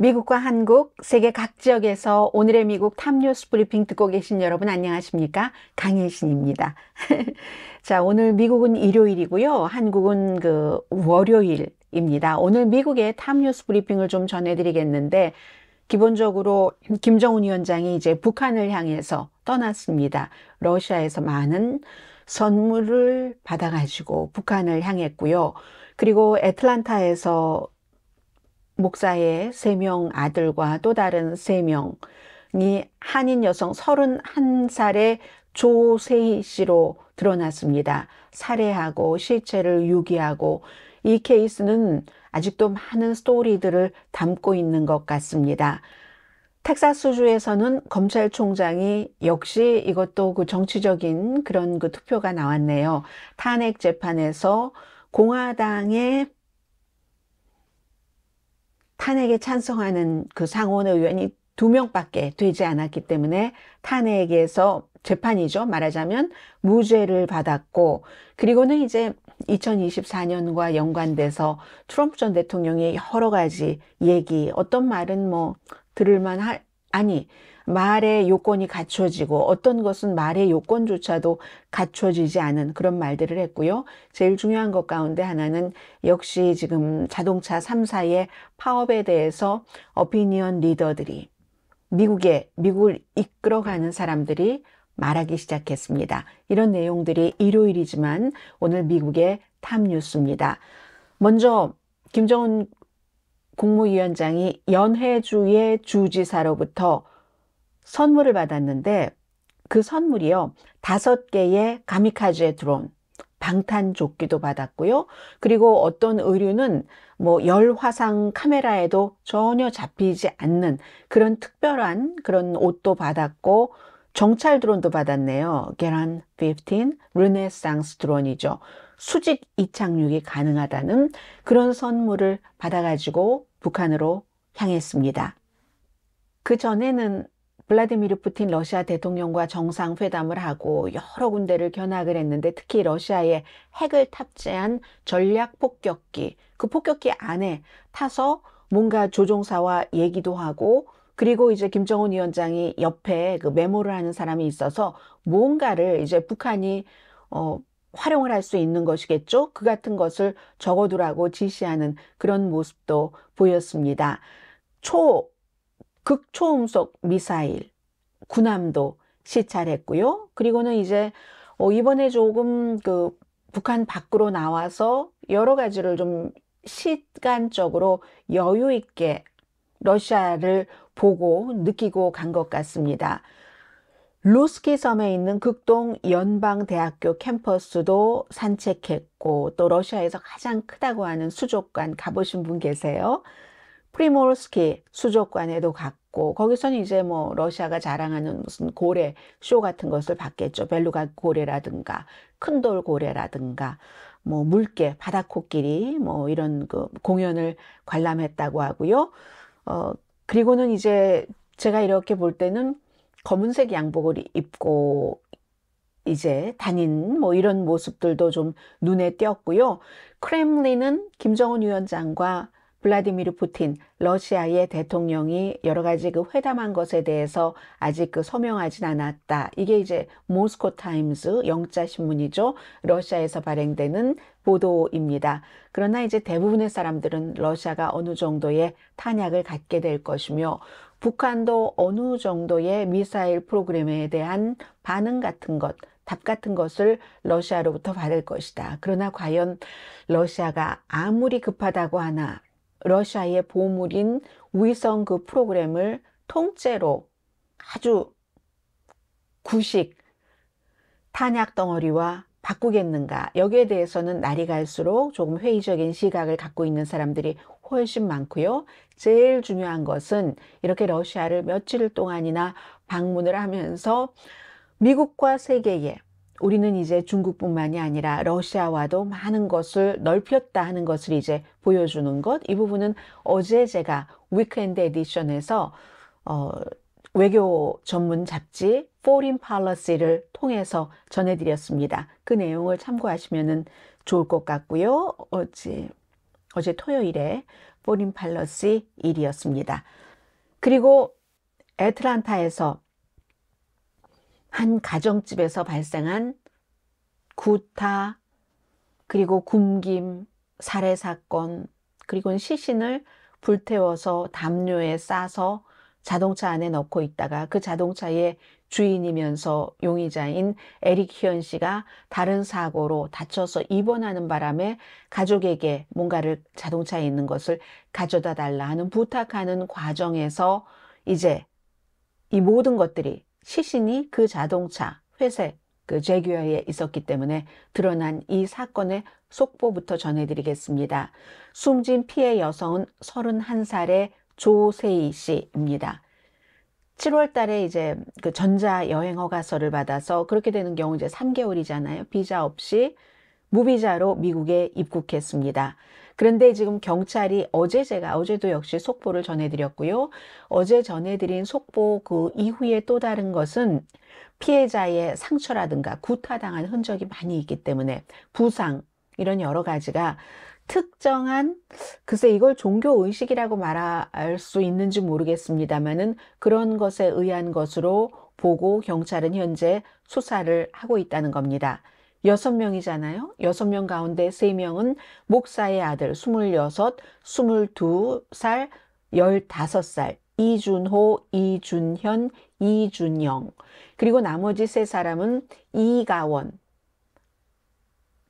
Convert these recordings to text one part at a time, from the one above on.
미국과 한국, 세계 각 지역에서 오늘의 미국 탑뉴스 브리핑 듣고 계신 여러분 안녕하십니까? 강혜신입니다. 자, 오늘 미국은 일요일이고요. 한국은 그 월요일입니다. 오늘 미국의 탑뉴스 브리핑을 좀 전해드리겠는데, 기본적으로 김정은 위원장이 이제 북한을 향해서 떠났습니다. 러시아에서 많은 선물을 받아가지고 북한을 향했고요. 그리고 애틀란타에서 목사의 세 명 아들과 또 다른 세명이 한인 여성 31살의 조세희 씨로 드러났습니다. 살해하고 시체를 유기하고 이 케이스는 아직도 많은 스토리들을 담고 있는 것 같습니다. 텍사스주에서는 검찰총장이 역시 이것도 그 정치적인 그런 그 투표가 나왔네요. 탄핵 재판에서 공화당의 탄핵에 찬성하는 그 상원 의원이 두 명밖에 되지 않았기 때문에 탄핵에서 재판이죠. 말하자면 무죄를 받았고 그리고는 이제 2024년과 연관돼서 트럼프 전 대통령의 여러 가지 얘기 어떤 말은 뭐 들을만 할 아니 말의 요건이 갖춰지고 어떤 것은 말의 요건조차도 갖춰지지 않은 그런 말들을 했고요. 제일 중요한 것 가운데 하나는 역시 지금 자동차 3사의 파업에 대해서 어피니언 리더들이 미국에 미국을 이끌어가는 사람들이 말하기 시작했습니다. 이런 내용들이 일요일이지만 오늘 미국의 탑뉴스입니다. 먼저 김정은 국무위원장이 연해주의 주지사로부터 선물을 받았는데 그 선물이요. 다섯 개의 가미카즈의 드론, 방탄조끼도 받았고요. 그리고 어떤 의류는 뭐 열화상 카메라에도 전혀 잡히지 않는 그런 특별한 그런 옷도 받았고 정찰 드론도 받았네요. 계란 15 르네상스 드론이죠. 수직 이착륙이 가능하다는 그런 선물을 받아가지고 북한으로 향했습니다. 그 전에는 블라디미르 푸틴 러시아 대통령과 정상회담을 하고 여러 군데를 견학을 했는데 특히 러시아에 핵을 탑재한 전략 폭격기, 그 폭격기 안에 타서 뭔가 조종사와 얘기도 하고 그리고 이제 김정은 위원장이 옆에 그 메모를 하는 사람이 있어서 뭔가를 이제 북한이 어, 활용을 할 수 있는 것이겠죠. 그 같은 것을 적어두라고 지시하는 그런 모습도 보였습니다. 초 극초음속 미사일 군함도 시찰했고요. 그리고는 이제 어, 이번에 조금 그 북한 밖으로 나와서 여러 가지를 좀 시간적으로 여유 있게 러시아를 보고 느끼고 간 것 같습니다. 루스키 섬에 있는 극동 연방대학교 캠퍼스도 산책했고 또 러시아에서 가장 크다고 하는 수족관 가보신 분 계세요? 프리모스키 수족관에도 갔고 거기서는 이제 뭐 러시아가 자랑하는 무슨 고래 쇼 같은 것을 봤겠죠. 벨루가 고래라든가 큰돌 고래라든가 뭐 물개 바다코끼리 뭐 이런 그 공연을 관람했다고 하고요. 어 그리고는 이제 제가 이렇게 볼 때는 검은색 양복을 입고 이제 다닌 뭐 이런 모습들도 좀 눈에 띄었고요. 크렘린은 김정은 위원장과 블라디미르 푸틴 러시아의 대통령이 여러 가지 그 회담한 것에 대해서 아직 그 서명하진 않았다. 이게 이제 모스코 타임즈 영자 신문이죠. 러시아에서 발행되는 보도입니다. 그러나 이제 대부분의 사람들은 러시아가 어느 정도의 탄약을 갖게 될 것이며 북한도 어느 정도의 미사일 프로그램에 대한 반응 같은 것, 답 같은 것을 러시아로부터 받을 것이다. 그러나 과연 러시아가 아무리 급하다고 하나 러시아의 보물인 위성 그 프로그램을 통째로 아주 구식 탄약 덩어리와 바꾸겠는가 여기에 대해서는 날이 갈수록 조금 회의적인 시각을 갖고 있는 사람들이 훨씬 많고요. 제일 중요한 것은 이렇게 러시아를 며칠 동안이나 방문을 하면서 미국과 세계에 우리는 이제 중국뿐만이 아니라 러시아와도 많은 것을 넓혔다 하는 것을 이제 보여주는 것. 이 부분은 어제 제가 위크엔드 에디션에서 어, 외교 전문 잡지 Foreign Policy를 통해서 전해드렸습니다. 그 내용을 참고하시면 좋을 것 같고요. 어제, 어제 토요일에 Foreign Policy 일이었습니다 그리고 애틀란타에서 한 가정집에서 발생한 구타, 그리고 굶김, 살해 사건, 그리고 시신을 불태워서 담요에 싸서 자동차 안에 넣고 있다가 그 자동차의 주인이면서 용의자인 에릭 희연 씨가 다른 사고로 다쳐서 입원하는 바람에 가족에게 뭔가를 자동차에 있는 것을 가져다 달라 하는 부탁하는 과정에서 이제 이 모든 것들이 시신이 그 자동차, 회색, 그 제규어에 있었기 때문에 드러난 이 사건의 속보부터 전해드리겠습니다. 숨진 피해 여성은 31살의 조세희 씨입니다. 7월 달에 이제 그 전자 여행 허가서를 받아서 그렇게 되는 경우 이제 3개월이잖아요. 비자 없이 무비자로 미국에 입국했습니다. 그런데 지금 경찰이 어제 제가 어제도 역시 속보를 전해드렸고요. 어제 전해드린 속보 그 이후에 또 다른 것은 피해자의 상처라든가 구타당한 흔적이 많이 있기 때문에 부상 이런 여러 가지가 특정한 글쎄 이걸 종교 의식이라고 말할 수 있는지 모르겠습니다만은 그런 것에 의한 것으로 보고 경찰은 현재 수사를 하고 있다는 겁니다. 여섯 명이잖아요. 여섯 명 가운데 세 명은 목사의 아들 스물여섯, 스물두 살, 열다섯 살 이준호, 이준현, 이준영. 그리고 나머지 세 사람은 이가원,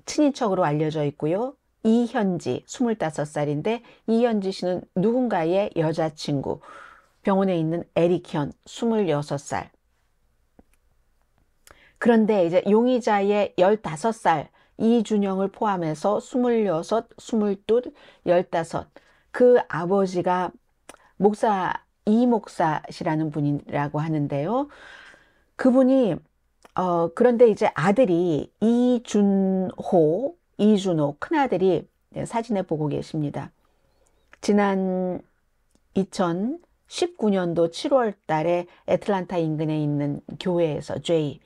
친인척으로 알려져 있고요. 이현지, 25살인데 이현지 씨는 누군가의 여자친구, 병원에 있는 에릭현, 26살. 그런데 이제 용의자의 15살 이준영을 포함해서 26, 22, 15 그 아버지가 목사 이목사시라는 분이라고 하는데요. 그분이 어 그런데 이제 아들이 이준호, 이준호 큰아들이 사진에 보고 계십니다. 지난 2019년도 7월 달에 애틀란타 인근에 있는 교회에서 죄이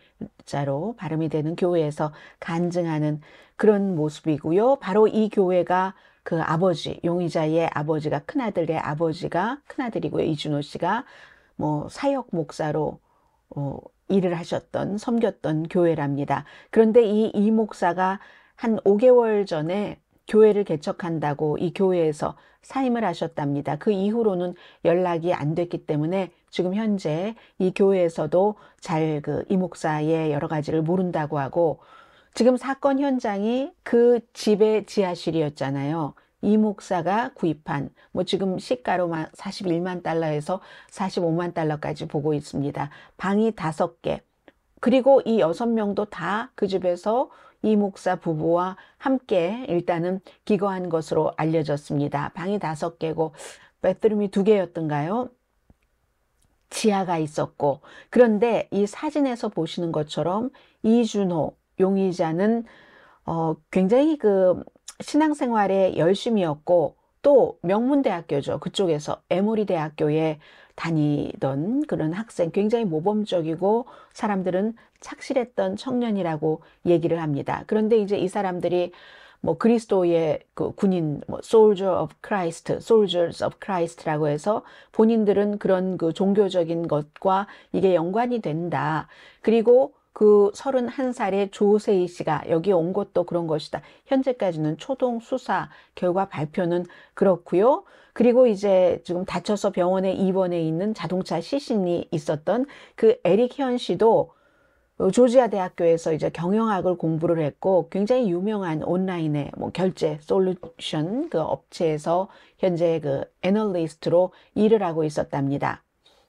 자로 발음이 되는 교회에서 간증하는 그런 모습이고요. 바로 이 교회가 그 아버지, 용의자의 아버지가 큰아들의 아버지가 큰아들이고요. 이준호 씨가 뭐 사역 목사로 어, 일을 하셨던, 섬겼던 교회랍니다. 그런데 이 이 목사가 한 5개월 전에 교회를 개척한다고 이 교회에서 사임을 하셨답니다. 그 이후로는 연락이 안 됐기 때문에 지금 현재 이 교회에서도 잘 그 이 목사의 여러 가지를 모른다고 하고 지금 사건 현장이 그 집의 지하실이었잖아요. 이 목사가 구입한 뭐 지금 시가로만 41만 달러에서 45만 달러까지 보고 있습니다. 방이 다섯 개 그리고 이 여섯 명도 다 그 집에서 이 목사 부부와 함께 일단은 기거한 것으로 알려졌습니다. 방이 다섯 개고 베드룸이 두 개였던가요? 지하가 있었고 그런데 이 사진에서 보시는 것처럼 이준호 용의자는 어, 굉장히 그 신앙생활에 열심이었고 또 명문대학교죠. 그쪽에서 에모리 대학교에 다니던 그런 학생 굉장히 모범적이고 사람들은 착실했던 청년이라고 얘기를 합니다. 그런데 이제 이 사람들이 뭐 그리스도의 그 군인 뭐 soldier of Christ, soldiers of Christ라고 해서 본인들은 그런 그 종교적인 것과 이게 연관이 된다. 그리고 그 31살의 조세희 씨가 여기 온 것도 그런 것이다. 현재까지는 초동 수사 결과 발표는 그렇고요. 그리고 이제 지금 다쳐서 병원에 입원해 있는 자동차 시신이 있었던 그 에릭 현 씨도 조지아 대학교에서 이제 경영학을 공부를 했고 굉장히 유명한 온라인의 뭐 결제 솔루션 그 업체에서 현재 그 애널리스트로 일을 하고 있었답니다.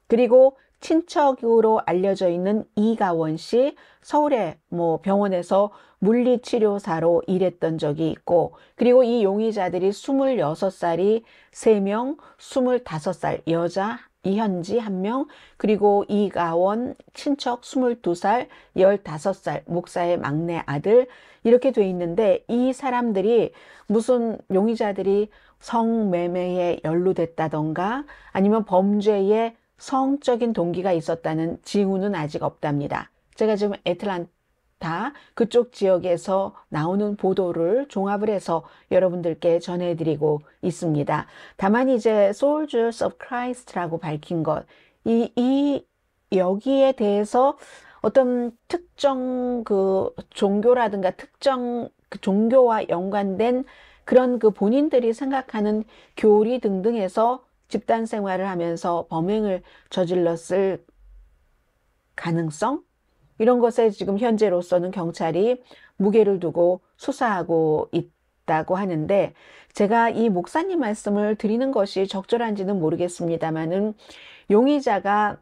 그리고 친척으로 알려져 있는 이가원 씨 서울의 뭐 병원에서 물리치료사로 일했던 적이 있고 그리고 이 용의자들이 26살이 3명, 25살 여자 이현지 1명, 그리고 이가원 친척 22살, 15살, 목사의 막내 아들 이렇게 돼 있는데 이 사람들이 무슨 용의자들이 성매매에 연루됐다던가 아니면 범죄에 성적인 동기가 있었다는 징후는 아직 없답니다. 제가 지금 애틀란 다 그쪽 지역에서 나오는 보도를 종합을 해서 여러분들께 전해드리고 있습니다. 다만 이제 Soldiers of Christ라고 밝힌 것, 이, 이, 여기에 대해서 어떤 특정 그 종교라든가 특정 그 종교와 연관된 그런 그 본인들이 생각하는 교리 등등에서 집단 생활을 하면서 범행을 저질렀을 가능성 이런 것에 지금 현재로서는 경찰이 무게를 두고 수사하고 있다고 하는데 제가 이 목사님 말씀을 드리는 것이 적절한지는 모르겠습니다만은 용의자가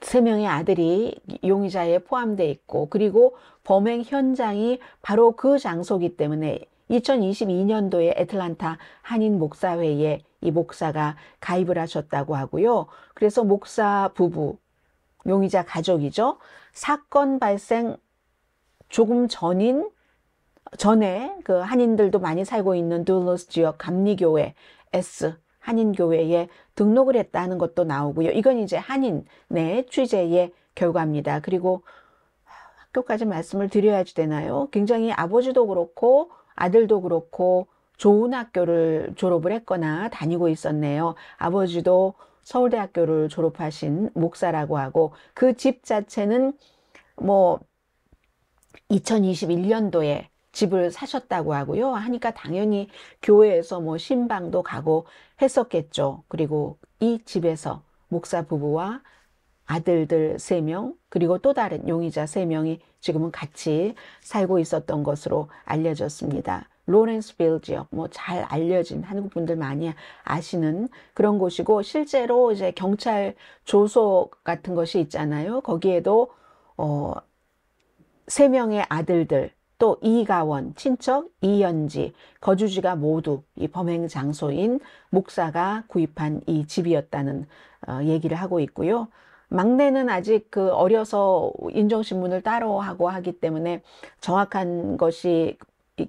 세 명의 아들이 용의자에 포함돼 있고 그리고 범행 현장이 바로 그 장소기 때문에 2022년도에 애틀란타 한인 목사회에 이 목사가 가입을 하셨다고 하고요. 그래서 목사 부부 용의자 가족이죠. 사건 발생 조금 전인 전에 그 한인들도 많이 살고 있는 둘러스 지역 감리교회 S 한인교회에 등록을 했다는 것도 나오고요. 이건 이제 한인 의 취재의 결과입니다. 그리고 학교까지 말씀을 드려야지 되나요? 굉장히 아버지도 그렇고 아들도 그렇고 좋은 학교를 졸업을 했거나 다니고 있었네요. 아버지도 서울대학교를 졸업하신 목사라고 하고 그 집 자체는 뭐 2021년도에 집을 사셨다고 하고요. 하니까 당연히 교회에서 뭐 신방도 가고 했었겠죠. 그리고 이 집에서 목사 부부와 아들들 3명, 그리고 또 다른 용의자 3명이 지금은 같이 살고 있었던 것으로 알려졌습니다. 로렌스빌 지역 뭐 잘 알려진 한국 분들 많이 아시는 그런 곳이고 실제로 이제 경찰 조소 같은 것이 있잖아요. 거기에도 어세 명의 아들들 또 이가원 친척 이연지 거주지가 모두 이 범행 장소인 목사가 구입한 이 집이었다는 어, 얘기를 하고 있고요. 막내는 아직 그 어려서 인정신문을 따로 하고 하기 때문에 정확한 것이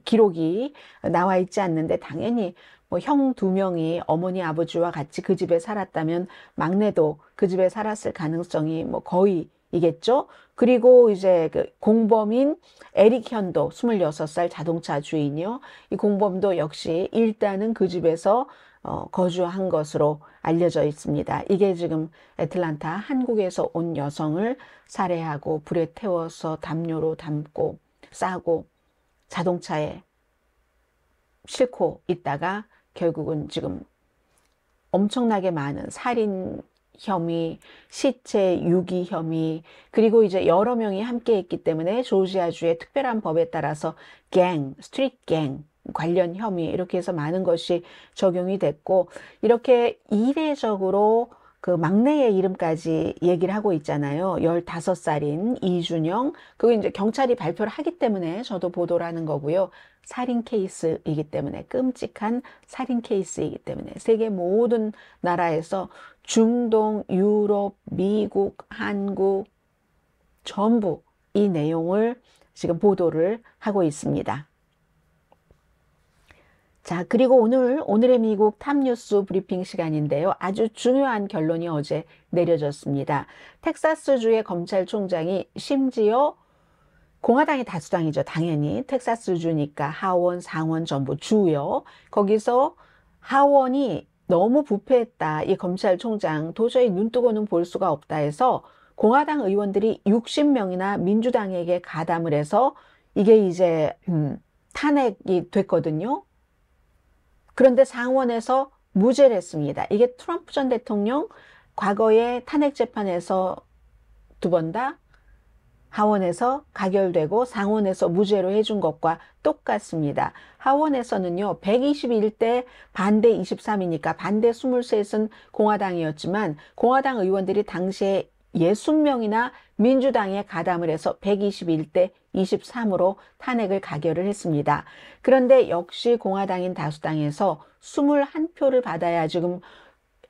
기록이 나와 있지 않는데 당연히 뭐형 두 명이 어머니 아버지와 같이 그 집에 살았다면 막내도 그 집에 살았을 가능성이 뭐 거의 이겠죠. 그리고 이제 그 공범인 에릭 현도 26살 자동차 주인이요. 이 공범도 역시 일단은 그 집에서 어, 거주한 것으로 알려져 있습니다. 이게 지금 애틀란타 한국에서 온 여성을 살해하고 불에 태워서 담요로 담고 싸고 자동차에 싣고 있다가 결국은 지금 엄청나게 많은 살인 혐의, 시체 유기 혐의, 그리고 이제 여러 명이 함께 했기 때문에 조지아주의 특별한 법에 따라서 갱, 스트릿 갱 관련 혐의 이렇게 해서 많은 것이 적용이 됐고 이렇게 이례적으로 그 막내의 이름까지 얘기를 하고 있잖아요. 15살인 이준영. 그거 이제 경찰이 발표를 하기 때문에 저도 보도를 하는 거고요. 살인 케이스이기 때문에 끔찍한 살인 케이스이기 때문에 세계 모든 나라에서 중동, 유럽, 미국, 한국 전부 이 내용을 지금 보도를 하고 있습니다. 자, 그리고 오늘, 오늘의 미국 탑뉴스 브리핑 시간인데요. 아주 중요한 결론이 어제 내려졌습니다. 텍사스주의 검찰총장이 심지어 공화당이 다수당이죠. 당연히 텍사스주니까 하원, 상원 전부 주요. 거기서 하원이 너무 부패했다. 이 검찰총장 도저히 눈뜨고는 볼 수가 없다 해서 공화당 의원들이 60명이나 민주당에게 가담을 해서 이게 이제 음, 탄핵이 됐거든요. 그런데 상원에서 무죄를 했습니다. 이게 트럼프 전 대통령 과거에 탄핵 재판에서 두 번 다 하원에서 가결되고 상원에서 무죄로 해준 것과 똑같습니다. 하원에서는요, 121대 반대 23이니까 반대 23은 공화당이었지만 공화당 의원들이 당시에 60명이나 민주당에 가담을 해서 121대 23으로 탄핵을 가결을 했습니다. 그런데 역시 공화당인 다수당에서 21표를 받아야 지금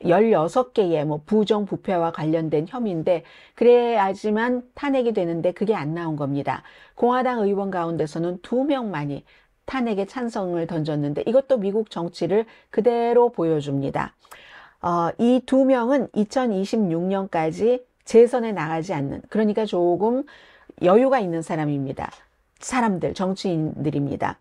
16개의 뭐 부정부패와 관련된 혐의인데 그래야지만 탄핵이 되는데 그게 안 나온 겁니다. 공화당 의원 가운데서는 2명만이 탄핵에 찬성을 던졌는데 이것도 미국 정치를 그대로 보여줍니다. 어, 이두 명은 2026년까지 재선에 나가지 않는 그러니까 조금 여유가 있는 사람입니다. 사람들 정치인들입니다.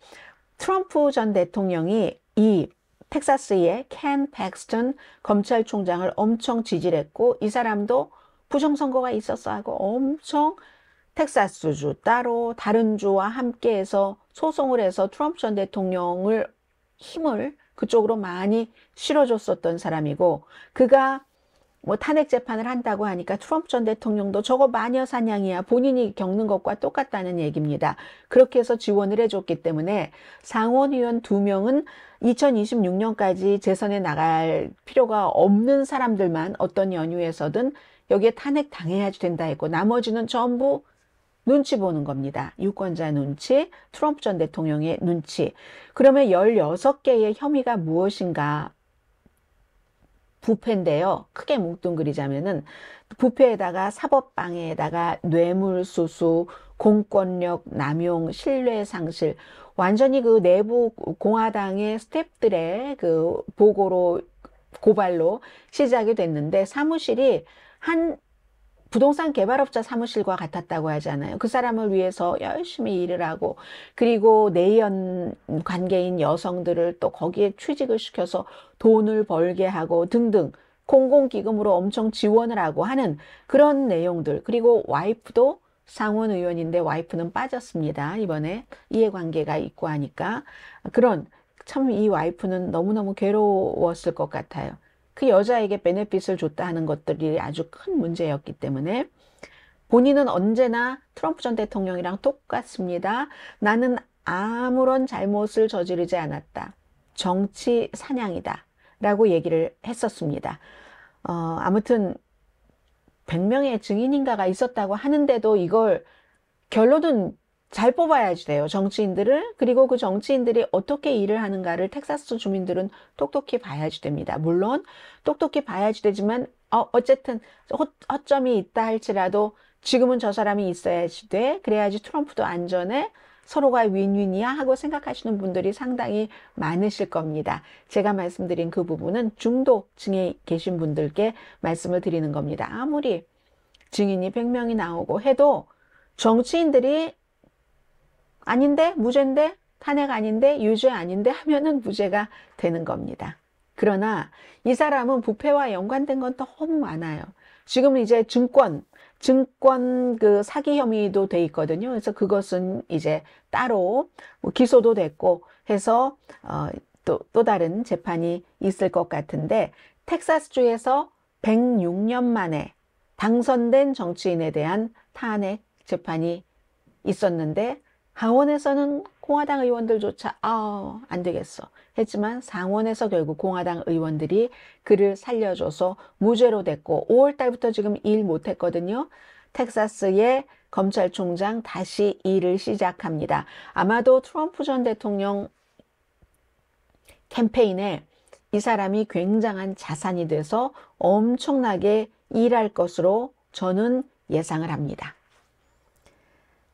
트럼프 전 대통령이 이 텍사스의 켄 백스턴 검찰총장을 엄청 지지 했고 이 사람도 부정선거가 있었어 하고 엄청 텍사스주 따로 다른 주와 함께해서 소송을 해서 트럼프 전 대통령을 힘을 그쪽으로 많이 실어줬었던 사람이고 그가 뭐 탄핵 재판을 한다고 하니까 트럼프 전 대통령도 저거 마녀 사냥이야 본인이 겪는 것과 똑같다는 얘기입니다. 그렇게 해서 지원을 해줬기 때문에 상원의원 두 명은 2026년까지 재선에 나갈 필요가 없는 사람들만 어떤 연유에서든 여기에 탄핵 당해야 지 된다 했고 나머지는 전부 눈치 보는 겁니다. 유권자 눈치, 트럼프 전 대통령의 눈치. 그러면 16개의 혐의가 무엇인가 부패인데요. 크게 뭉뚱그리자면은 부패에다가 사법방해에다가 뇌물수수, 공권력 남용, 신뢰상실, 완전히 그 내부 공화당의 스탭들의 그 보고로 고발로 시작이 됐는데 사무실이 한 부동산 개발업자 사무실과 같았다고 하잖아요. 그 사람을 위해서 열심히 일을 하고 그리고 내연 관계인 여성들을 또 거기에 취직을 시켜서 돈을 벌게 하고 등등 공공기금으로 엄청 지원을 하고 하는 그런 내용들 그리고 와이프도 상원 의원인데 와이프는 빠졌습니다. 이번에 이해관계가 있고 하니까 그런 참 이 와이프는 너무너무 괴로웠을 것 같아요. 그 여자에게 베네핏을 줬다 하는 것들이 아주 큰 문제였기 때문에 본인은 언제나 트럼프 전 대통령이랑 똑같습니다. 나는 아무런 잘못을 저지르지 않았다. 정치 사냥이다. 라고 얘기를 했었습니다. 어, 아무튼 100명의 증인인가가 있었다고 하는데도 이걸 결론은 잘 뽑아야지 돼요. 정치인들을 그리고 그 정치인들이 어떻게 일을 하는가를 텍사스 주민들은 똑똑히 봐야지 됩니다. 물론 똑똑히 봐야지 되지만 어, 어쨌든 허, 점이 있다 할지라도 지금은 저 사람이 있어야지 돼. 그래야지 트럼프도 안전해. 서로가 윈윈이야 하고 생각하시는 분들이 상당히 많으실 겁니다. 제가 말씀드린 그 부분은 중도층에 계신 분들께 말씀을 드리는 겁니다. 아무리 증인이 100명이 나오고 해도 정치인들이 아닌데 무죄인데 탄핵 아닌데 유죄 아닌데 하면은 무죄가 되는 겁니다. 그러나 이 사람은 부패와 연관된 건 너무 많아요. 지금 이제 증권, 증권 그 사기 혐의도 돼 있거든요. 그래서 그것은 이제 따로 뭐 기소도 됐고 해서 어, 또, 또 다른 재판이 있을 것 같은데 텍사스주에서 106년 만에 당선된 정치인에 대한 탄핵 재판이 있었는데 하원에서는 공화당 의원들조차 아, 안 되겠어 했지만 상원에서 결국 공화당 의원들이 그를 살려줘서 무죄로 됐고 5월 달부터 지금 일 못했거든요. 텍사스의 검찰총장 다시 일을 시작합니다. 아마도 트럼프 전 대통령 캠페인에 이 사람이 굉장한 자산이 돼서 엄청나게 일할 것으로 저는 예상을 합니다.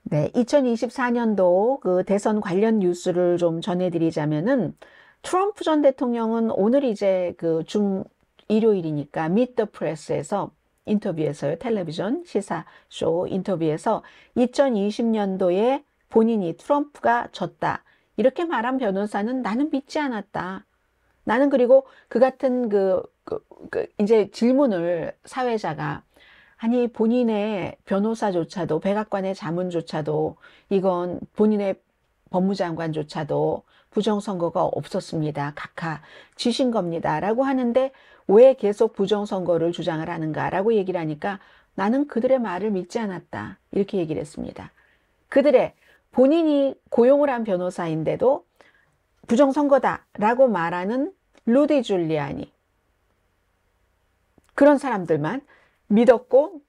네, 2024년도 그 대선 관련 뉴스를 좀 전해드리자면은 트럼프 전 대통령은 오늘 이제 그중 일요일이니까 미더 프레스에서 인터뷰에서요, 텔레비전 시사쇼 인터뷰에서 2020년도에 본인이 트럼프가 졌다. 이렇게 말한 변호사는 나는 믿지 않았다. 나는 그리고 그 같은 그, 그, 그 이제 질문을 사회자가 아니 본인의 변호사조차도 백악관의 자문조차도 이건 본인의 법무장관조차도 부정선거가 없었습니다. 각하 지신 겁니다. 라고 하는데 왜 계속 부정선거를 주장을 하는가 라고 얘기를 하니까 나는 그들의 말을 믿지 않았다. 이렇게 얘기를 했습니다. 그들의 본인이 고용을 한 변호사인데도 부정선거다 라고 말하는 루디 줄리아니 그런 사람들만 믿었고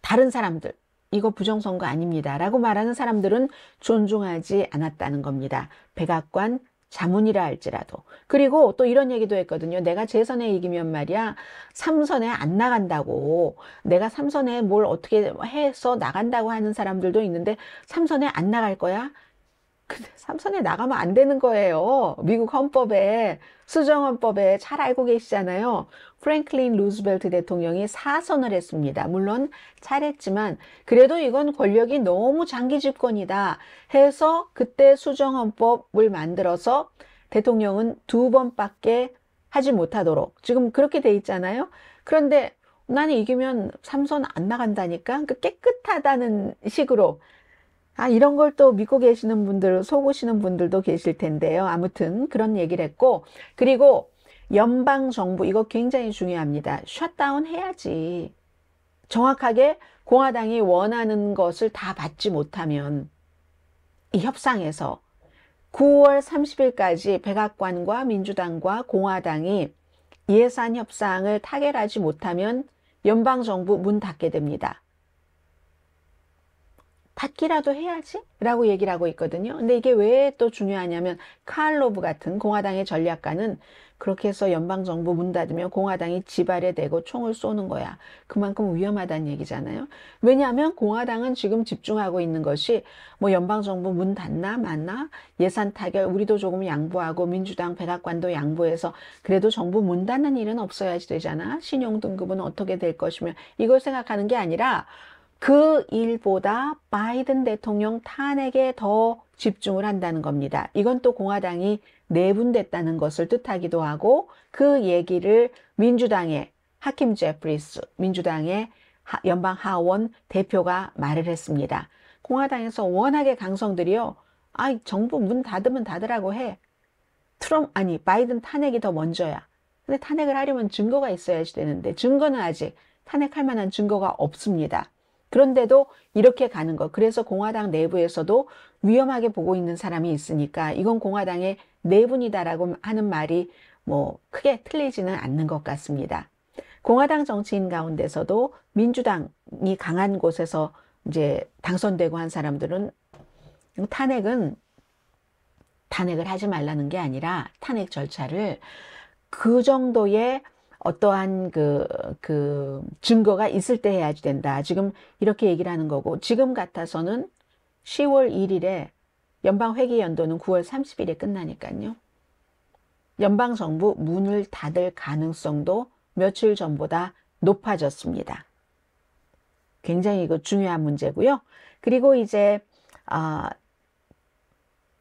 다른 사람들 이거 부정선거 아닙니다 라고 말하는 사람들은 존중하지 않았다는 겁니다. 백악관 자문이라 할지라도 그리고 또 이런 얘기도 했거든요. 내가 재선에 이기면 말이야 삼선에안 나간다고 내가 삼선에뭘 어떻게 해서 나간다고 하는 사람들도 있는데 삼선에안 나갈 거야? 근데 삼선에 나가면 안 되는 거예요. 미국 헌법에 수정헌법에 잘 알고 계시잖아요. 프랭클린 루즈벨트 대통령이 사선을 했습니다. 물론 잘했지만 그래도 이건 권력이 너무 장기 집권이다 해서 그때 수정헌법을 만들어서 대통령은 두 번밖에 하지 못하도록 지금 그렇게 돼 있잖아요. 그런데 나는 이기면 삼선 안 나간다니까 그 깨끗하다는 식으로 아 이런 걸 또 믿고 계시는 분들 속으시는 분들도 계실 텐데요. 아무튼 그런 얘기를 했고 그리고 연방정부 이거 굉장히 중요합니다. 셧다운 해야지. 정확하게 공화당이 원하는 것을 다 받지 못하면 이 협상에서 9월 30일까지 백악관과 민주당과 공화당이 예산 협상을 타결하지 못하면 연방정부 문 닫게 됩니다. 받기라도 해야지 라고 얘기를 하고 있거든요. 근데 이게 왜 또 중요하냐면 카알로브 같은 공화당의 전략가는 그렇게 해서 연방정부 문 닫으면 공화당이 지발에 대고 총을 쏘는 거야. 그만큼 위험하다는 얘기잖아요. 왜냐하면 공화당은 지금 집중하고 있는 것이 뭐 연방정부 문 닫나 맞나 예산 타결 우리도 조금 양보하고 민주당 백악관도 양보해서 그래도 정부 문 닫는 일은 없어야지 되잖아. 신용등급은 어떻게 될 것이며 이걸 생각하는 게 아니라 그 일보다 바이든 대통령 탄핵에 더 집중을 한다는 겁니다. 이건 또 공화당이 내분됐다는 것을 뜻하기도 하고 그 얘기를 민주당의 하킴 제프리스 민주당의 연방 하원 대표가 말을 했습니다. 공화당에서 워낙에 강성들이요. 아, 정부 문 닫으면 닫으라고 해. 트럼 아니 바이든 탄핵이 더 먼저야. 근데 탄핵을 하려면 증거가 있어야지 되는데 증거는 아직 탄핵할 만한 증거가 없습니다. 그런데도 이렇게 가는 것. 그래서 공화당 내부에서도 위험하게 보고 있는 사람이 있으니까 이건 공화당의 내분이다라고 하는 말이 뭐 크게 틀리지는 않는 것 같습니다. 공화당 정치인 가운데서도 민주당이 강한 곳에서 이제 당선되고 한 사람들은 탄핵은 탄핵을 하지 말라는 게 아니라 탄핵 절차를 그 정도의 어떠한 그, 그 증거가 있을 때 해야지 된다. 지금 이렇게 얘기를 하는 거고, 지금 같아서는 10월 1일에 연방회계 연도는 9월 30일에 끝나니까요. 연방정부 문을 닫을 가능성도 며칠 전보다 높아졌습니다. 굉장히 이거 중요한 문제고요. 그리고 이제 아,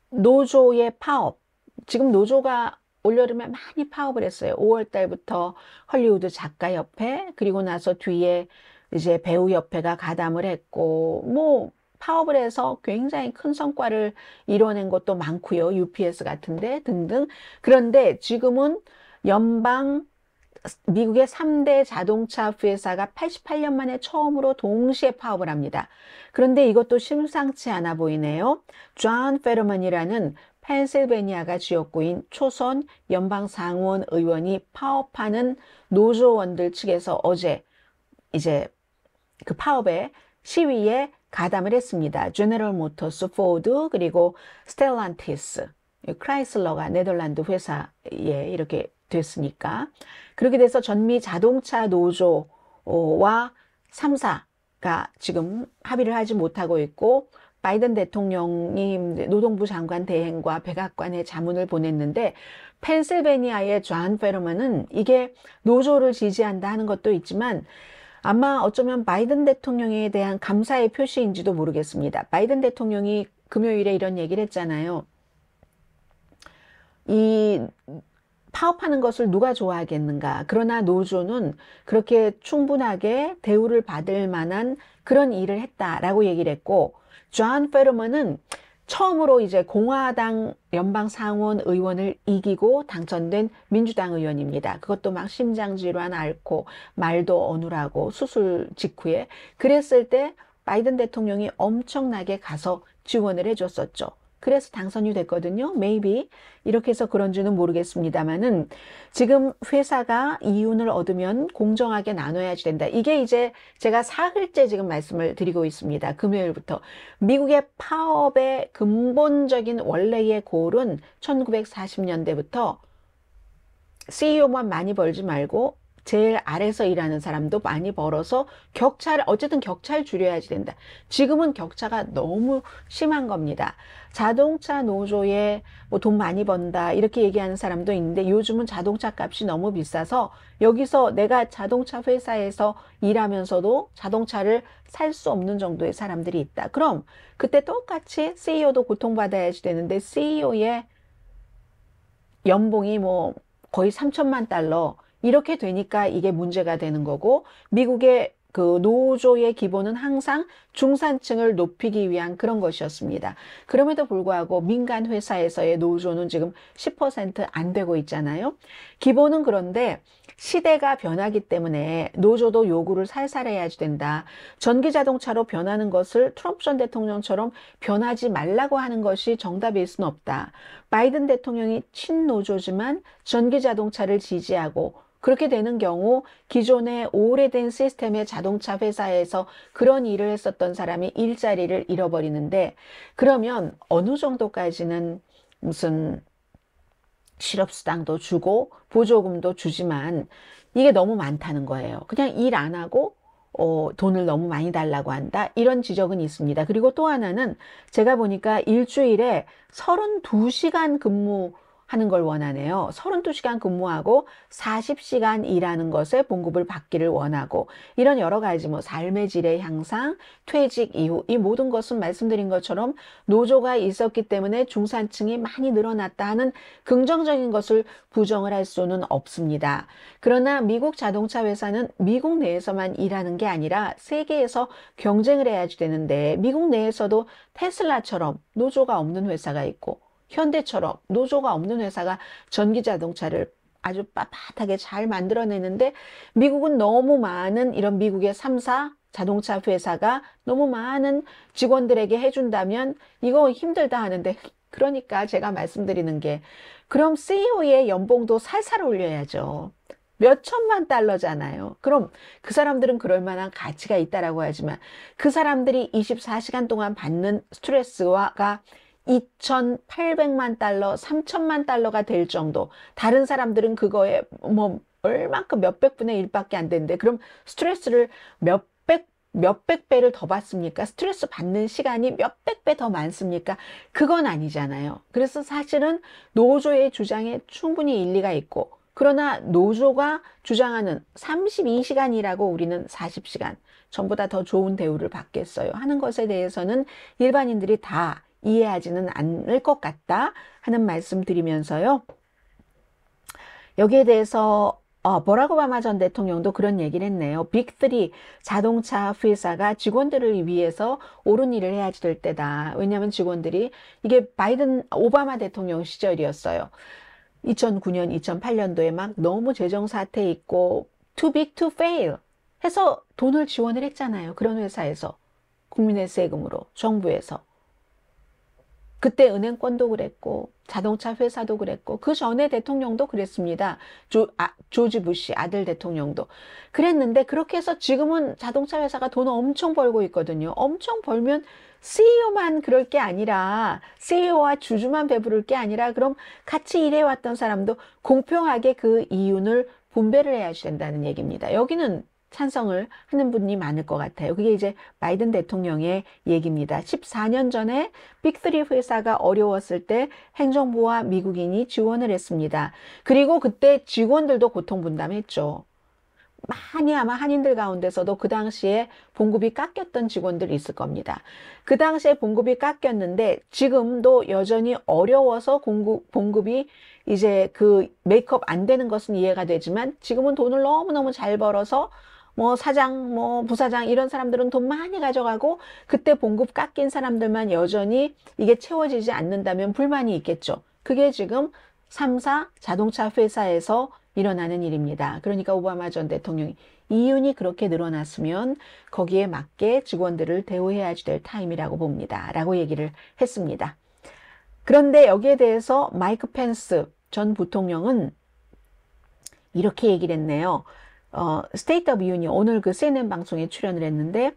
노조의 파업. 지금 노조가 올여름에 많이 파업을 했어요. 5월 달부터 헐리우드 작가협회 그리고 나서 뒤에 이제 배우협회가 가담을 했고 뭐 파업을 해서 굉장히 큰 성과를 이뤄낸 것도 많고요. UPS 같은데 등등. 그런데 지금은 연방 미국의 3대 자동차 회사가 88년 만에 처음으로 동시에 파업을 합니다. 그런데 이것도 심상치 않아 보이네요. 존 페르먼이라는 펜실베니아가 지역구인 초선 연방 상원 의원이 파업하는 노조원들 측에서 어제 이제 그 파업에 시위에 가담을 했습니다. 제네럴 모터스, 포드 그리고 스텔란티스, 크라이슬러가 네덜란드 회사에 이렇게 됐으니까 그렇게 돼서 전미 자동차 노조와 3사가 지금 합의를 하지 못하고 있고 바이든 대통령이 노동부 장관 대행과 백악관에 자문을 보냈는데 펜실베니아의 존 페르먼은 이게 노조를 지지한다 하는 것도 있지만 아마 어쩌면 바이든 대통령에 대한 감사의 표시인지도 모르겠습니다. 바이든 대통령이 금요일에 이런 얘기를 했잖아요. 이 파업하는 것을 누가 좋아하겠는가. 그러나 노조는 그렇게 충분하게 대우를 받을 만한 그런 일을 했다라고 얘기를 했고, 존 페르먼은 처음으로 이제 공화당 연방 상원 의원을 이기고 당선된 민주당 의원입니다. 그것도 막 심장 질환 앓고 말도 어눌하고 수술 직후에 그랬을 때 바이든 대통령이 엄청나게 가서 지원을 해줬었죠. 그래서 당선이 됐거든요. maybe 이렇게 해서 그런지는 모르겠습니다만은 지금 회사가 이윤을 얻으면 공정하게 나눠야지 된다. 이게 이제 제가 사흘째 지금 말씀을 드리고 있습니다. 금요일부터 미국의 파업의 근본적인 원래의 골은 1940년대부터 CEO만 많이 벌지 말고 제일 아래서 일하는 사람도 많이 벌어서 격차를 어쨌든 격차를 줄여야지 된다. 지금은 격차가 너무 심한 겁니다. 자동차 노조에 뭐 돈 많이 번다 이렇게 얘기하는 사람도 있는데 요즘은 자동차 값이 너무 비싸서 여기서 내가 자동차 회사에서 일하면서도 자동차를 살 수 없는 정도의 사람들이 있다. 그럼 그때 똑같이 CEO도 고통받아야지 되는데 CEO의 연봉이 뭐 거의 3천만 달러 이렇게 되니까 이게 문제가 되는 거고 미국의 그 노조의 기본은 항상 중산층을 높이기 위한 그런 것이었습니다. 그럼에도 불구하고 민간 회사에서의 노조는 지금 10%안 되고 있잖아요. 기본은 그런데 시대가 변하기 때문에 노조도 요구를 살살 해야지 된다. 전기 자동차로 변하는 것을 트럼프 전 대통령처럼 변하지 말라고 하는 것이 정답일 수는 없다. 바이든 대통령이 친노조지만 전기 자동차를 지지하고 그렇게 되는 경우 기존의 오래된 시스템의 자동차 회사에서 그런 일을 했었던 사람이 일자리를 잃어버리는데 그러면 어느 정도까지는 무슨 실업수당도 주고 보조금도 주지만 이게 너무 많다는 거예요. 그냥 일 안 하고 어, 돈을 너무 많이 달라고 한다 이런 지적은 있습니다. 그리고 또 하나는 제가 보니까 일주일에 32시간 근무 하는 걸 원하네요. 32시간 근무하고 40시간 일하는 것에 봉급을 받기를 원하고 이런 여러 가지 뭐 삶의 질의 향상, 퇴직 이후 이 모든 것은 말씀드린 것처럼 노조가 있었기 때문에 중산층이 많이 늘어났다 하는 긍정적인 것을 부정을 할 수는 없습니다. 그러나 미국 자동차 회사는 미국 내에서만 일하는 게 아니라 세계에서 경쟁을 해야지 되는데 미국 내에서도 테슬라처럼 노조가 없는 회사가 있고 현대처럼 노조가 없는 회사가 전기자동차를 아주 빳빳하게 잘 만들어내는데 미국은 너무 많은 이런 미국의 3사 자동차 회사가 너무 많은 직원들에게 해준다면 이거 힘들다 하는데 그러니까 제가 말씀드리는 게 그럼 CEO의 연봉도 살살 올려야죠. 몇 천만 달러잖아요. 그럼 그 사람들은 그럴 만한 가치가 있다라고 하지만 그 사람들이 24시간 동안 받는 스트레스가 2,800만 달러, 3 0 0 0만 달러가 될 정도. 다른 사람들은 그거에 뭐 얼만큼 몇백 분의 일밖에안 되는데 그럼 스트레스를 몇백 몇백 배를 더 받습니까? 스트레스 받는 시간이 몇백 배 더 많습니까? 그건 아니잖아요. 그래서 사실은 노조의 주장에 충분히 일리가 있고 그러나 노조가 주장하는 32시간이라고 우리는 40시간 전보다 더 좋은 대우를 받겠어요 하는 것에 대해서는 일반인들이 다 이해하지는 않을 것 같다 하는 말씀 드리면서요. 여기에 대해서 어, 버락 오바마 전 대통령도 그런 얘기를 했네요. 빅3 자동차 회사가 직원들을 위해서 옳은 일을 해야지 될 때다. 왜냐하면 직원들이 이게 바이든 오바마 대통령 시절이었어요. 2009년, 2008년도에 막 너무 재정 사태 있고 too big to fail 해서 돈을 지원을 했잖아요. 그런 회사에서 국민의 세금으로 정부에서 그때 은행권도 그랬고 자동차 회사도 그랬고 그 전에 대통령도 그랬습니다. 조, 아, 조지 부시 아들 대통령도 그랬는데 그렇게 해서 지금은 자동차 회사가 돈 엄청 벌고 있거든요. 엄청 벌면 CEO만 그럴 게 아니라 CEO와 주주만 배부를 게 아니라 그럼 같이 일해왔던 사람도 공평하게 그 이윤을 분배를 해야 된다는 얘기입니다. 여기는 찬성을 하는 분이 많을 것 같아요. 그게 이제 바이든 대통령의 얘기입니다. 14년 전에 빅3 회사가 어려웠을 때 행정부와 미국인이 지원을 했습니다. 그리고 그때 직원들도 고통분담했죠. 많이 아마 한인들 가운데서도 그 당시에 봉급이 깎였던 직원들 있을 겁니다. 그 당시에 봉급이 깎였는데 지금도 여전히 어려워서 공급, 봉급이 이제 그 메이크업 안 되는 것은 이해가 되지만 지금은 돈을 너무너무 잘 벌어서 뭐 사장, 뭐 부사장 이런 사람들은 돈 많이 가져가고 그때 봉급 깎인 사람들만 여전히 이게 채워지지 않는다면 불만이 있겠죠. 그게 지금 3사 자동차 회사에서 일어나는 일입니다. 그러니까 오바마 전 대통령이 이윤이 그렇게 늘어났으면 거기에 맞게 직원들을 대우해야 될 타임이라고 봅니다. 라고 얘기를 했습니다. 그런데 여기에 대해서 마이크 펜스 전 부통령은 이렇게 얘기를 했네요. 어, 스테이트 오브 유니 오늘 그 CNN 방송에 출연을 했는데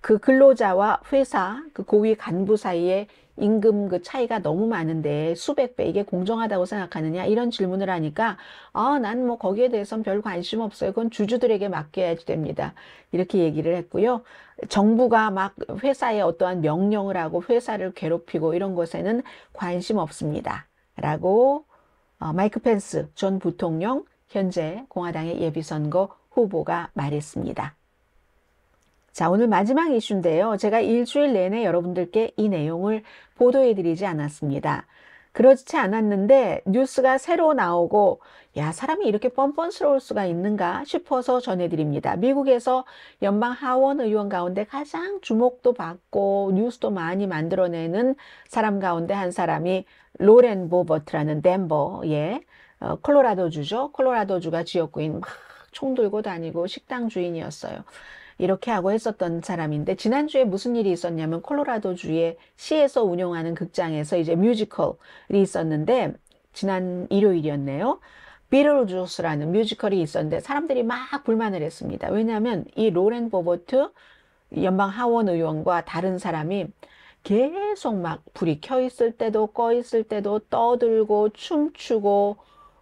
그 근로자와 회사 그 고위 간부 사이에 임금 그 차이가 너무 많은데 수백 배 이게 공정하다고 생각하느냐 이런 질문을 하니까 아난 뭐 거기에 대해선 별 관심 없어요 그건 주주들에게 맡겨야지 됩니다 이렇게 얘기를 했고요 정부가 막 회사에 어떠한 명령을 하고 회사를 괴롭히고 이런 것에는 관심 없습니다 라고 어, 마이크 펜스 전 부통령 현재 공화당의 예비선거 후보가 말했습니다. 자, 오늘 마지막 이슈인데요. 제가 일주일 내내 여러분들께 이 내용을 보도해 드리지 않았습니다. 그렇지 않았는데 뉴스가 새로 나오고 야, 사람이 이렇게 뻔뻔스러울 수가 있는가 싶어서 전해드립니다. 미국에서 연방 하원 의원 가운데 가장 주목도 받고 뉴스도 많이 만들어내는 사람 가운데 한 사람이 로렌 보버트라는 덴버의 어, 콜로라도주죠. 콜로라도주가 지역구인 막 총 들고 다니고 식당 주인이었어요. 이렇게 하고 했었던 사람인데 지난주에 무슨 일이 있었냐면 콜로라도주의 시에서 운영하는 극장에서 이제 뮤지컬이 있었는데 지난 일요일이었네요. 비틀주스라는 뮤지컬이 있었는데 사람들이 막 불만을 했습니다. 왜냐하면 이 로렌 보버트 연방 하원 의원과 다른 사람이 계속 막 불이 켜 있을 때도 꺼 있을 때도 떠들고 춤추고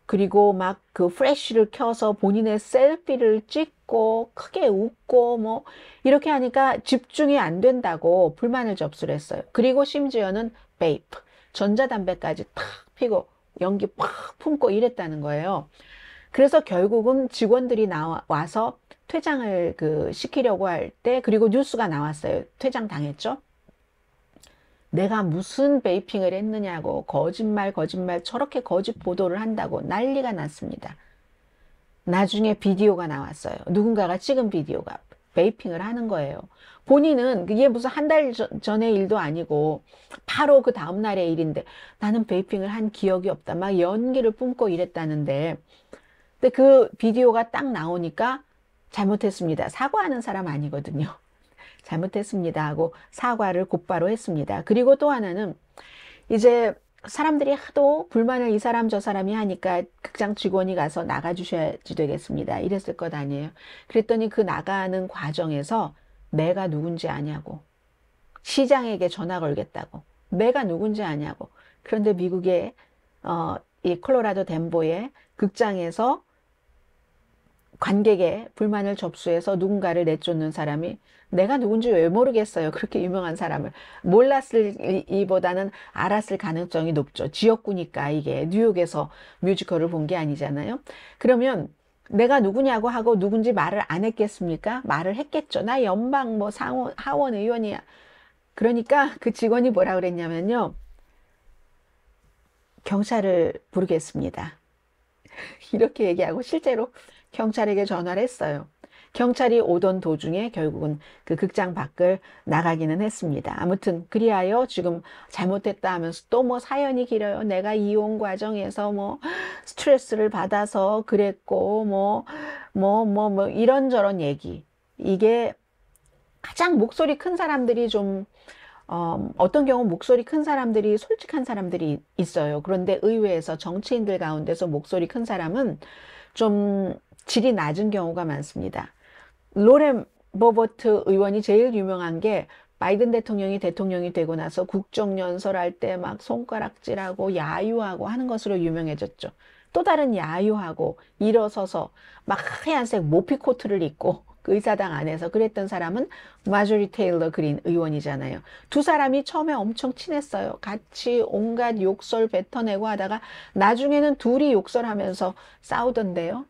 그리고 막 그플래쉬를 켜서 본인의 셀피를 찍고 크게 웃고 뭐 이렇게 하니까 집중이 안 된다고 불만을 접수를 했어요. 그리고 심지어는 베이프, 전자담배까지 탁 피고 연기 팍 품고 이랬다는 거예요. 그래서 결국은 직원들이 나와서 퇴장을 그 시키려고 할 때 그리고 뉴스가 나왔어요. 퇴장 당했죠. 내가 무슨 베이핑을 했느냐고 거짓말 거짓말 저렇게 거짓 보도를 한다고 난리가 났습니다. 나중에 비디오가 나왔어요. 누군가가 찍은 비디오가 베이핑을 하는 거예요. 본인은 이게 무슨 한 달전에 일도 아니고 바로 그 다음 날의 일인데 나는 베이핑을 한 기억이 없다. 막 연기를 뿜고 이랬다는데 근데 그 비디오가 딱 나오니까 잘못했습니다. 사과하는 사람 아니거든요. 잘못했습니다 하고 사과를 곧바로 했습니다. 그리고 또 하나는 이제 사람들이 하도 불만을 이 사람 저 사람이 하니까 극장 직원이 가서 나가주셔야지 되겠습니다. 이랬을 것 아니에요. 그랬더니 그 나가는 과정에서 내가 누군지 아냐고 시장에게 전화 걸겠다고 내가 누군지 아냐고 그런데 미국의 어, 이 콜로라도 덴보의 극장에서 관객의 불만을 접수해서 누군가를 내쫓는 사람이 내가 누군지 왜 모르겠어요. 그렇게 유명한 사람을. 몰랐을 이보다는 알았을 가능성이 높죠. 지역구니까 이게 뉴욕에서 뮤지컬을 본 게 아니잖아요. 그러면 내가 누구냐고 하고 누군지 말을 안 했겠습니까? 말을 했겠죠. 나 연방 뭐 상원 하원 의원이야. 그러니까 그 직원이 뭐라 그랬냐면요. 경찰을 부르겠습니다. 이렇게 얘기하고 실제로 경찰에게 전화를 했어요. 경찰이 오던 도중에 결국은 그 극장 밖을 나가기는 했습니다. 아무튼 그리하여 지금 잘못했다 하면서 또 뭐 사연이 길어요. 내가 이혼 과정에서 뭐 스트레스를 받아서 그랬고 뭐 뭐, 뭐, 뭐 이런저런 얘기. 이게 가장 목소리 큰 사람들이 좀 어, 어떤 경우 목소리 큰 사람들이 솔직한 사람들이 있어요. 그런데 의외에서 정치인들 가운데서 목소리 큰 사람은 좀 질이 낮은 경우가 많습니다. 로렘 버버트 의원이 제일 유명한 게 바이든 대통령이 대통령이 되고 나서 국정연설할 때 막 손가락질하고 야유하고 하는 것으로 유명해졌죠. 또 다른 야유하고 일어서서 막 하얀색 모피 코트를 입고 그 의사당 안에서 그랬던 사람은 마조리 테일러 그린 의원이잖아요. 두 사람이 처음에 엄청 친했어요. 같이 온갖 욕설 뱉어내고 하다가 나중에는 둘이 욕설하면서 싸우던데요.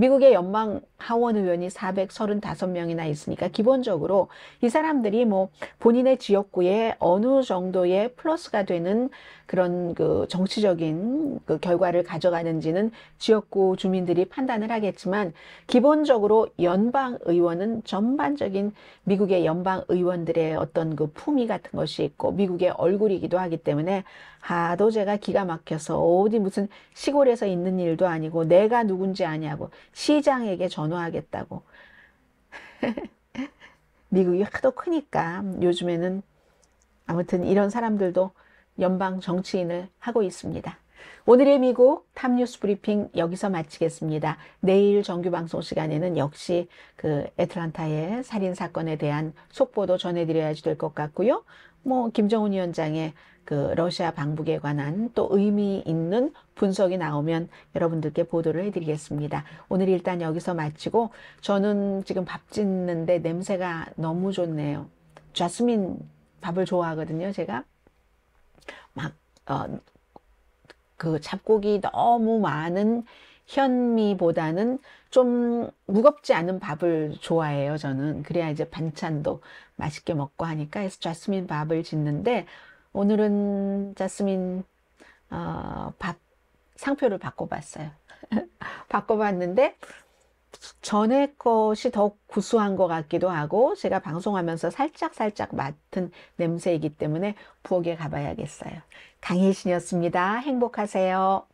미국의 연방 하원 의원이 435명이나 있으니까 기본적으로 이 사람들이 뭐 본인의 지역구에 어느 정도의 플러스가 되는 그런 그 정치적인 그 결과를 가져가는지는 지역구 주민들이 판단을 하겠지만 기본적으로 연방 의원은 전반적인 미국의 연방 의원들의 어떤 그 품위 같은 것이 있고 미국의 얼굴이기도 하기 때문에 하도 제가 기가 막혀서 어디 무슨 시골에서 있는 일도 아니고 내가 누군지 아니하고 시장에게 전화하겠다고. 미국이 하도 크니까 요즘에는 아무튼 이런 사람들도 연방 정치인을 하고 있습니다. 오늘의 미국 탑뉴스 브리핑 여기서 마치겠습니다. 내일 정규 방송 시간에는 역시 그 애틀란타의 살인 사건에 대한 속보도 전해드려야지 될 것 같고요. 뭐 김정은 위원장의 그 러시아 방북에 관한 또 의미 있는 분석이 나오면 여러분들께 보도를 해드리겠습니다. 오늘 일단 여기서 마치고 저는 지금 밥 짓는데 냄새가 너무 좋네요. 자스민 밥을 좋아하거든요, 제가. 막, 어, 그 잡곡이 너무 많은 현미보다는 좀 무겁지 않은 밥을 좋아해요, 저는. 그래야 이제 반찬도 맛있게 먹고 하니까. 그서 자스민 밥을 짓는데 오늘은 자스민 어, 박, 상표를 바꿔봤어요. 바꿔봤는데 전에 것이 더 구수한 것 같기도 하고 제가 방송하면서 살짝살짝 맡은 냄새이기 때문에 부엌에 가봐야겠어요. 강혜신이었습니다. 행복하세요.